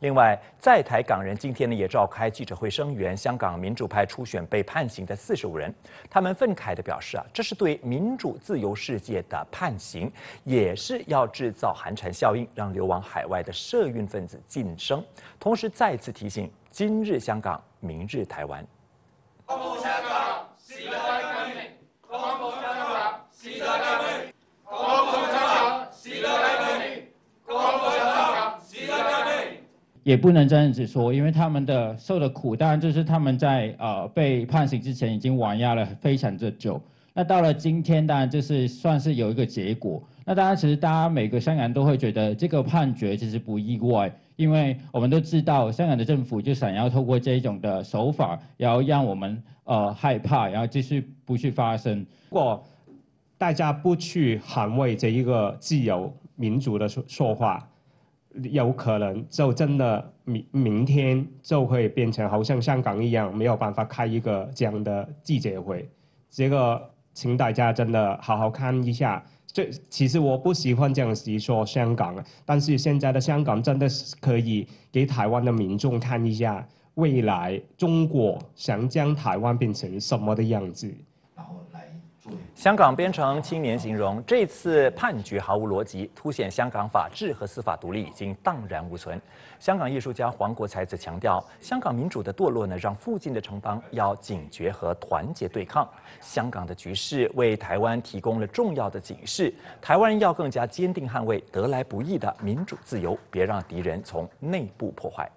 另外，在台港人今天呢也召开记者会声援香港民主派初选被判刑的四十五人，他们愤慨地表示啊，这是对民主自由世界的判刑，也是要制造寒蝉效应，让流亡海外的社运分子晋升。同时再次提醒：今日香港，明日台湾。也不能这样子说，因为他们的受的苦，当然就是他们在呃被判刑之前已经玩压了非常之久。那到了今天，当然就是算是有一个结果。那当然，其实，大家每个香港人都会觉得这个判决其实不意外，因为我们都知道，香港的政府就想要透过这种的手法，然后让我们呃害怕，然后继续不去发生。如果大家不去捍卫这一个自由民主的说说话。有可能就真的明明天就会变成好像香港一样没有办法开一个这样的记者会，这个请大家真的好好看一下。这其实我不喜欢这样子说香港但是现在的香港真的是可以给台湾的民众看一下未来中国想将台湾变成什么的样子。香港编程青年形容这次判决毫无逻辑，凸显香港法治和司法独立已经荡然无存。香港艺术家黄国才子强调，香港民主的堕落呢，让附近的城邦要警觉和团结对抗。香港的局势为台湾提供了重要的警示，台湾要更加坚定捍卫得来不易的民主自由，别让敌人从内部破坏。